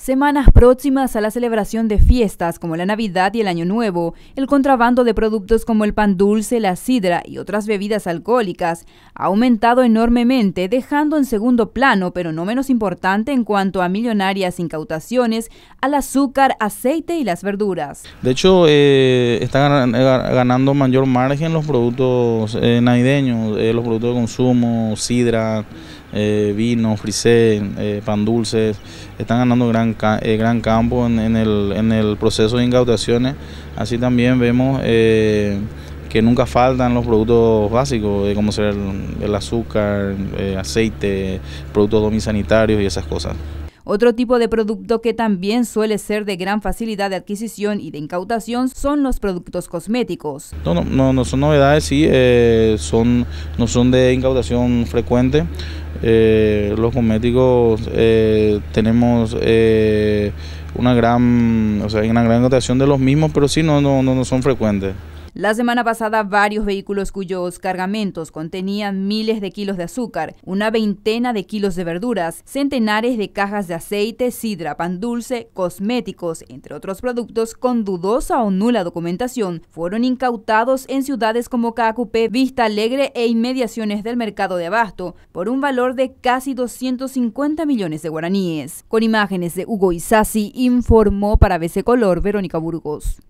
Semanas próximas a la celebración de fiestas como la Navidad y el Año Nuevo, el contrabando de productos como el pan dulce, la sidra y otras bebidas alcohólicas ha aumentado enormemente, dejando en segundo plano, pero no menos importante en cuanto a millonarias incautaciones, al azúcar, aceite y las verduras. De hecho, eh, están eh, ganando mayor margen los productos eh, navideños, los productos de consumo, sidra. Eh, vino, frisé, eh, pan dulces, están ganando gran, eh, gran campo en, el, proceso de incautaciones. Así también vemos que nunca faltan los productos básicos, como ser el, azúcar, aceite, productos domisanitarios y esas cosas. Otro tipo de producto que también suele ser de gran facilidad de adquisición y de incautación son los productos cosméticos. No, no, no, son novedades, sí, son, no son de incautación frecuente. Eh, los cosméticos eh, tenemos eh, una gran, o sea, una gran de los mismos, pero sí no, no, no son frecuentes. La semana pasada, varios vehículos cuyos cargamentos contenían miles de kilos de azúcar, una veintena de kilos de verduras, centenares de cajas de aceite, sidra, pan dulce, cosméticos, entre otros productos con dudosa o nula documentación, fueron incautados en ciudades como Cacupé, Vista Alegre e inmediaciones del mercado de abasto por un valor de casi 250 millones de guaraníes. Con imágenes de Hugo Isasi, informó para BC Color Verónica Burgos.